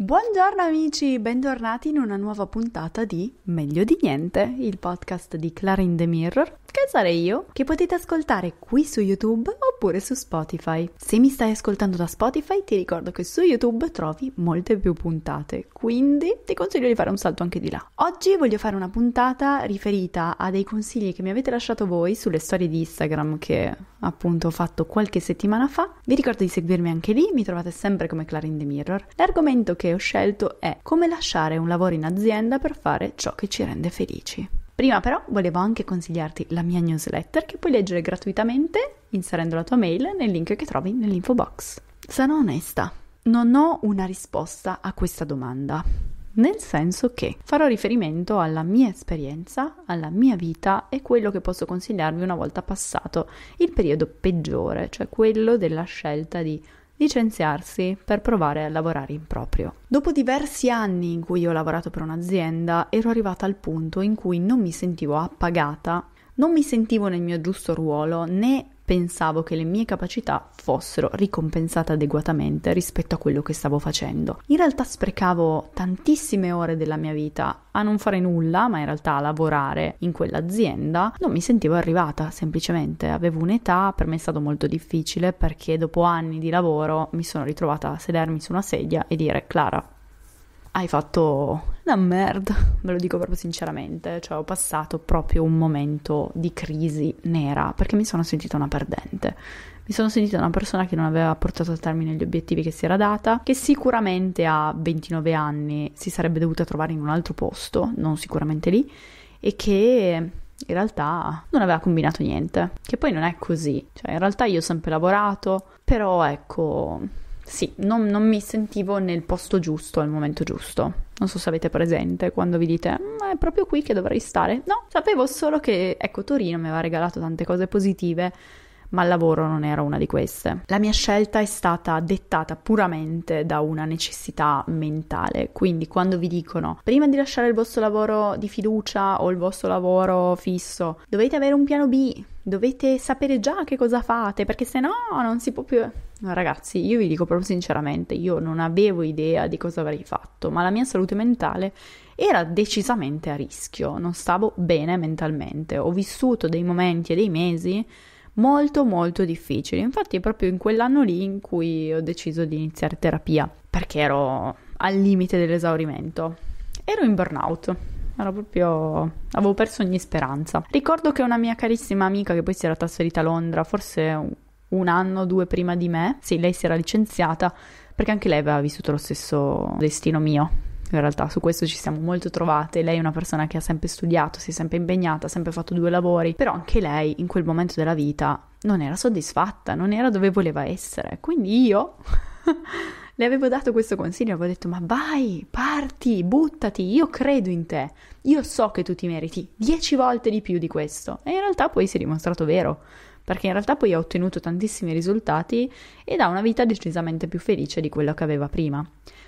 Buongiorno amici, bentornati in una nuova puntata di Meglio di Niente, il podcast di Clarin The Mirror, che sarei io, che potete ascoltare qui su YouTube oppure su Spotify. Se mi stai ascoltando da Spotify, ti ricordo che su YouTube trovi molte più puntate, quindi ti consiglio di fare un salto anche di là. Oggi voglio fare una puntata riferita a dei consigli che mi avete lasciato voi sulle storie di Instagram che appunto ho fatto qualche settimana fa. Vi ricordo di seguirmi anche lì, mi trovate sempre come Clara in the Mirror. L'argomento che ho scelto è come lasciare un lavoro in azienda per fare ciò che ci rende felici. Prima però volevo anche consigliarti la mia newsletter che puoi leggere gratuitamente inserendo la tua mail nel link che trovi nell'info box. Sarò onesta, non ho una risposta a questa domanda, nel senso che farò riferimento alla mia esperienza, alla mia vita e quello che posso consigliarvi una volta passato il periodo peggiore, cioè quello della scelta di licenziarsi per provare a lavorare in proprio. Dopo diversi anni in cui ho lavorato per un'azienda, ero arrivata al punto in cui non mi sentivo appagata, non mi sentivo nel mio giusto ruolo né pensavo che le mie capacità fossero ricompensate adeguatamente rispetto a quello che stavo facendo. In realtà sprecavo tantissime ore della mia vita a non fare nulla, ma in realtà a lavorare in quell'azienda. Non mi sentivo arrivata, semplicemente avevo un'età, per me è stato molto difficile perché dopo anni di lavoro mi sono ritrovata a sedermi su una sedia e dire Clara, hai fatto una merda, ve lo dico proprio sinceramente, cioè ho passato proprio un momento di crisi nera perché mi sono sentita una perdente. Mi sono sentita una persona che non aveva portato a termine gli obiettivi che si era data, che sicuramente a 29 anni si sarebbe dovuta trovare in un altro posto, non sicuramente lì, e che in realtà non aveva combinato niente. Che poi non è così, cioè in realtà io ho sempre lavorato, però ecco sì, non, non, mi sentivo nel posto giusto al momento giusto. Non so se avete presente quando vi dite mm, è proprio qui che dovrei stare. No, sapevo solo che, ecco, Torino mi aveva regalato tante cose positive, ma il lavoro non era una di queste. La mia scelta è stata dettata puramente da una necessità mentale, quindi quando vi dicono prima di lasciare il vostro lavoro di fiducia o il vostro lavoro fisso, dovete avere un piano B, dovete sapere già che cosa fate, perché se no non si può più Ragazzi, io vi dico proprio sinceramente, io non avevo idea di cosa avrei fatto, ma la mia salute mentale era decisamente a rischio, non stavo bene mentalmente, ho vissuto dei momenti e dei mesi molto molto difficili, infatti è proprio in quell'anno lì in cui ho deciso di iniziare terapia, perché ero al limite dell'esaurimento, ero in burnout, ero proprio... avevo perso ogni speranza. Ricordo che una mia carissima amica che poi si era trasferita a Londra, forse un anno o due prima di me, sì, lei si era licenziata perché anche lei aveva vissuto lo stesso destino mio. In realtà su questo ci siamo molto trovate, lei è una persona che ha sempre studiato, si è sempre impegnata, ha sempre fatto due lavori, però anche lei in quel momento della vita non era soddisfatta, non era dove voleva essere. Quindi io le avevo dato questo consiglio, avevo detto ma vai, parti, buttati, io credo in te, io so che tu ti meriti dieci volte di più di questo. E in realtà poi si è dimostrato vero, perché in realtà poi ha ottenuto tantissimi risultati ed ha una vita decisamente più felice di quella che aveva prima.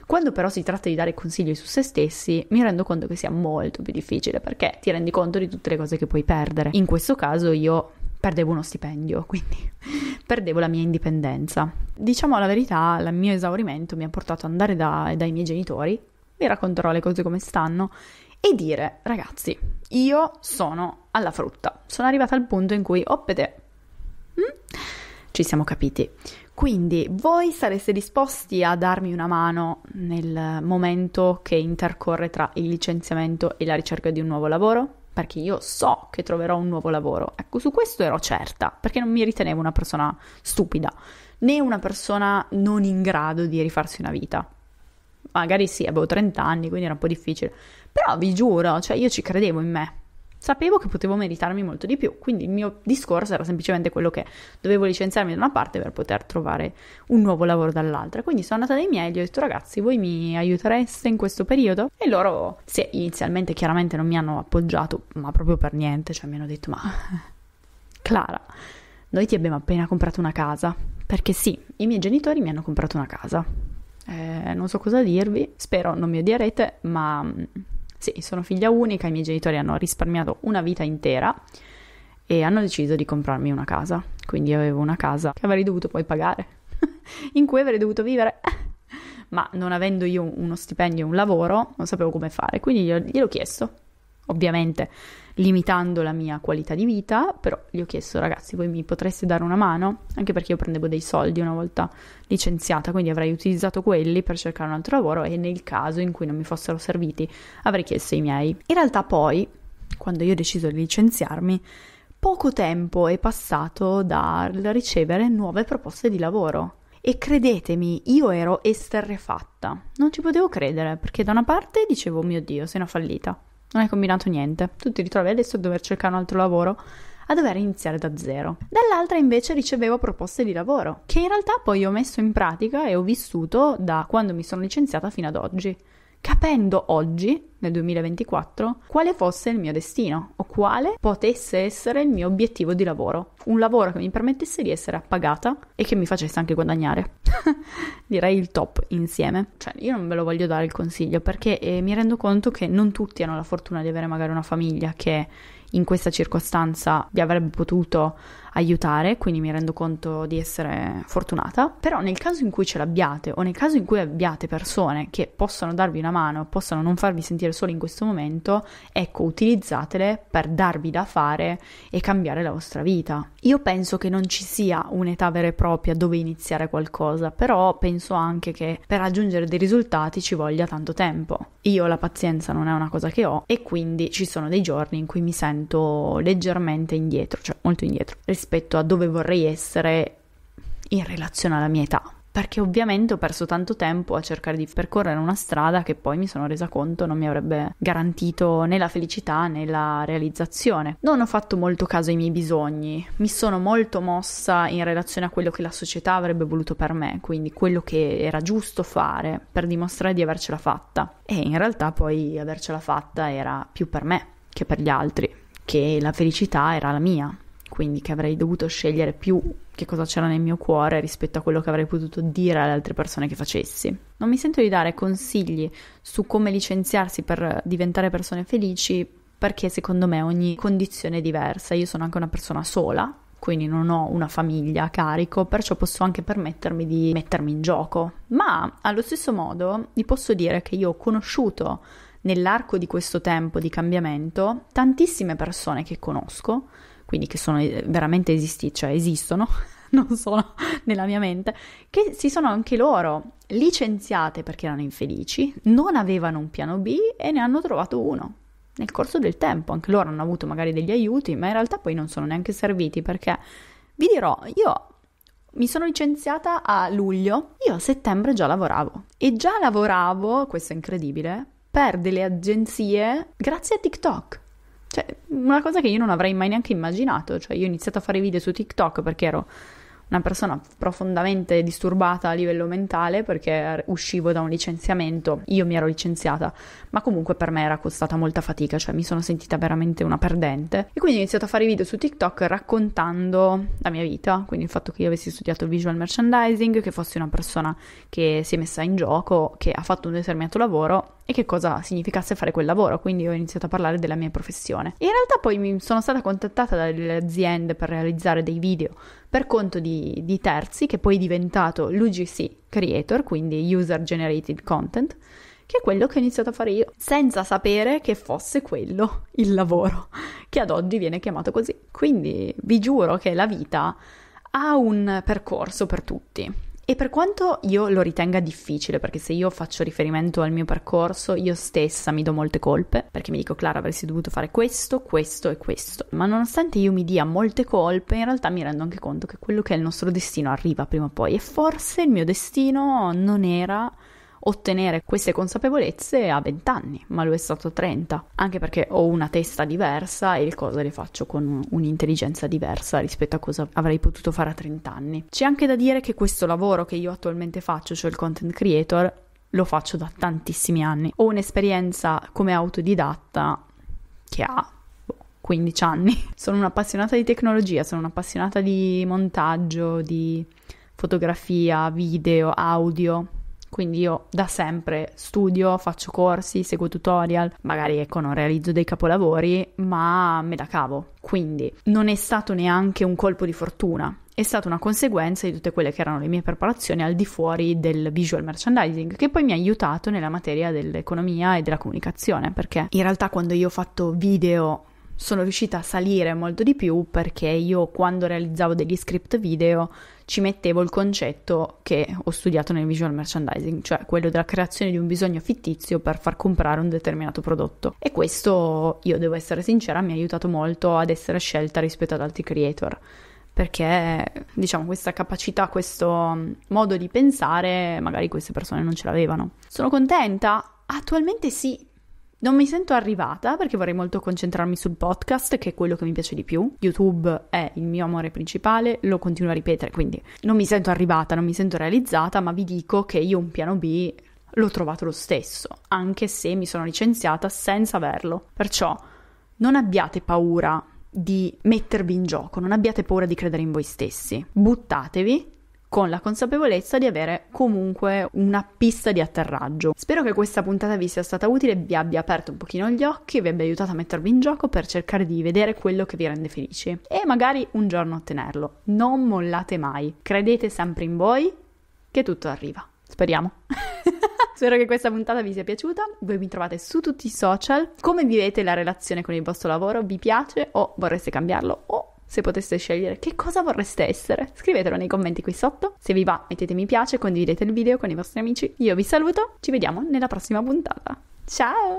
Quando però si tratta di dare consigli su se stessi, mi rendo conto che sia molto più difficile perché ti rendi conto di tutte le cose che puoi perdere. In questo caso io perdevo uno stipendio, quindi perdevo la mia indipendenza. Diciamo la verità, il mio esaurimento mi ha portato ad andare da, dai miei genitori, vi racconterò le cose come stanno, e dire, ragazzi, io sono alla frutta, sono arrivata al punto in cui, oppede, Mm? Ci siamo capiti. Quindi voi sareste disposti a darmi una mano nel momento che intercorre tra il licenziamento e la ricerca di un nuovo lavoro? Perché io so che troverò un nuovo lavoro. Ecco, su questo ero certa, perché non mi ritenevo una persona stupida, né una persona non in grado di rifarsi una vita. Magari sì, avevo 30 anni, quindi era un po' difficile. Però vi giuro, cioè io ci credevo in me. Sapevo che potevo meritarmi molto di più, quindi il mio discorso era semplicemente quello che dovevo licenziarmi da una parte per poter trovare un nuovo lavoro dall'altra. Quindi sono andata dai miei e gli ho detto ragazzi, voi mi aiutereste in questo periodo? E loro, se inizialmente chiaramente non mi hanno appoggiato, ma proprio per niente, cioè mi hanno detto ma Clara, noi ti abbiamo appena comprato una casa, perché sì, i miei genitori mi hanno comprato una casa. Eh, non so cosa dirvi, spero non mi odierete, ma sì, sono figlia unica, i miei genitori hanno risparmiato una vita intera e hanno deciso di comprarmi una casa. Quindi avevo una casa che avrei dovuto poi pagare, in cui avrei dovuto vivere. Ma non avendo io uno stipendio e un lavoro, non sapevo come fare, quindi gliel'ho chiesto, ovviamente limitando la mia qualità di vita, però gli ho chiesto ragazzi voi mi potreste dare una mano? Anche perché io prendevo dei soldi una volta licenziata, quindi avrei utilizzato quelli per cercare un altro lavoro e nel caso in cui non mi fossero serviti avrei chiesto i miei. In realtà poi, quando io ho deciso di licenziarmi, poco tempo è passato dal ricevere nuove proposte di lavoro. E credetemi, io ero esterrefatta, non ci potevo credere, perché da una parte dicevo, oh mio Dio, sono fallita, non hai combinato niente. Tu ti ritrovi adesso a dover cercare un altro lavoro, a dover iniziare da zero. Dall'altra invece ricevevo proposte di lavoro, che in realtà poi ho messo in pratica e ho vissuto da quando mi sono licenziata fino ad oggi capendo oggi, nel 2024, quale fosse il mio destino o quale potesse essere il mio obiettivo di lavoro. Un lavoro che mi permettesse di essere appagata e che mi facesse anche guadagnare. Direi il top insieme. Cioè, io non ve lo voglio dare il consiglio perché eh, mi rendo conto che non tutti hanno la fortuna di avere magari una famiglia che in questa circostanza vi avrebbe potuto aiutare, quindi mi rendo conto di essere fortunata, però nel caso in cui ce l'abbiate o nel caso in cui abbiate persone che possano darvi una mano, possano non farvi sentire soli in questo momento, ecco, utilizzatele per darvi da fare e cambiare la vostra vita. Io penso che non ci sia un'età vera e propria dove iniziare qualcosa, però penso anche che per raggiungere dei risultati ci voglia tanto tempo. Io la pazienza non è una cosa che ho e quindi ci sono dei giorni in cui mi sento leggermente indietro, cioè molto indietro rispetto a dove vorrei essere in relazione alla mia età. Perché ovviamente ho perso tanto tempo a cercare di percorrere una strada che poi mi sono resa conto non mi avrebbe garantito né la felicità né la realizzazione. Non ho fatto molto caso ai miei bisogni, mi sono molto mossa in relazione a quello che la società avrebbe voluto per me, quindi quello che era giusto fare per dimostrare di avercela fatta. E in realtà poi avercela fatta era più per me che per gli altri, che la felicità era la mia quindi che avrei dovuto scegliere più che cosa c'era nel mio cuore rispetto a quello che avrei potuto dire alle altre persone che facessi. Non mi sento di dare consigli su come licenziarsi per diventare persone felici perché secondo me ogni condizione è diversa. Io sono anche una persona sola, quindi non ho una famiglia a carico, perciò posso anche permettermi di mettermi in gioco. Ma allo stesso modo vi posso dire che io ho conosciuto nell'arco di questo tempo di cambiamento tantissime persone che conosco quindi che sono eh, veramente esistiti, cioè esistono, non sono nella mia mente, che si sono anche loro licenziate perché erano infelici, non avevano un piano B e ne hanno trovato uno. Nel corso del tempo anche loro hanno avuto magari degli aiuti, ma in realtà poi non sono neanche serviti perché vi dirò, io mi sono licenziata a luglio, io a settembre già lavoravo e già lavoravo, questo è incredibile, per delle agenzie grazie a TikTok. Cioè, una cosa che io non avrei mai neanche immaginato. Cioè, io ho iniziato a fare video su TikTok perché ero una persona profondamente disturbata a livello mentale perché uscivo da un licenziamento, io mi ero licenziata, ma comunque per me era costata molta fatica, cioè mi sono sentita veramente una perdente. E quindi ho iniziato a fare video su TikTok raccontando la mia vita, quindi il fatto che io avessi studiato visual merchandising, che fossi una persona che si è messa in gioco, che ha fatto un determinato lavoro e che cosa significasse fare quel lavoro, quindi ho iniziato a parlare della mia professione. E in realtà poi mi sono stata contattata dalle aziende per realizzare dei video per conto di, di terzi, che poi è diventato l'UGC Creator, quindi User Generated Content, che è quello che ho iniziato a fare io, senza sapere che fosse quello il lavoro, che ad oggi viene chiamato così. Quindi vi giuro che la vita ha un percorso per tutti. E per quanto io lo ritenga difficile, perché se io faccio riferimento al mio percorso, io stessa mi do molte colpe, perché mi dico Clara avresti dovuto fare questo, questo e questo. Ma nonostante io mi dia molte colpe, in realtà mi rendo anche conto che quello che è il nostro destino arriva prima o poi e forse il mio destino non era ottenere queste consapevolezze a 20 anni, ma lo è stato a 30, anche perché ho una testa diversa e le cose le faccio con un'intelligenza diversa rispetto a cosa avrei potuto fare a 30 anni. C'è anche da dire che questo lavoro che io attualmente faccio, cioè il content creator, lo faccio da tantissimi anni. Ho un'esperienza come autodidatta che ha 15 boh, anni. Sono un'appassionata di tecnologia, sono un'appassionata di montaggio, di fotografia, video, audio quindi io da sempre studio, faccio corsi, seguo tutorial, magari ecco non realizzo dei capolavori, ma me la cavo. Quindi non è stato neanche un colpo di fortuna, è stata una conseguenza di tutte quelle che erano le mie preparazioni al di fuori del visual merchandising, che poi mi ha aiutato nella materia dell'economia e della comunicazione, perché in realtà quando io ho fatto video sono riuscita a salire molto di più perché io quando realizzavo degli script video ci mettevo il concetto che ho studiato nel visual merchandising, cioè quello della creazione di un bisogno fittizio per far comprare un determinato prodotto. E questo, io devo essere sincera, mi ha aiutato molto ad essere scelta rispetto ad altri creator perché diciamo questa capacità, questo modo di pensare, magari queste persone non ce l'avevano. Sono contenta? Attualmente sì, non mi sento arrivata perché vorrei molto concentrarmi sul podcast, che è quello che mi piace di più. YouTube è il mio amore principale, lo continuo a ripetere, quindi non mi sento arrivata, non mi sento realizzata, ma vi dico che io un piano B l'ho trovato lo stesso, anche se mi sono licenziata senza averlo. Perciò non abbiate paura di mettervi in gioco, non abbiate paura di credere in voi stessi. Buttatevi con la consapevolezza di avere comunque una pista di atterraggio. Spero che questa puntata vi sia stata utile, vi abbia aperto un pochino gli occhi, vi abbia aiutato a mettervi in gioco per cercare di vedere quello che vi rende felici e magari un giorno ottenerlo. Non mollate mai, credete sempre in voi che tutto arriva. Speriamo. Spero che questa puntata vi sia piaciuta. Voi mi trovate su tutti i social. Come vivete la relazione con il vostro lavoro? Vi piace o vorreste cambiarlo o se poteste scegliere che cosa vorreste essere. Scrivetelo nei commenti qui sotto. Se vi va mettete mi piace, condividete il video con i vostri amici. Io vi saluto, ci vediamo nella prossima puntata. Ciao!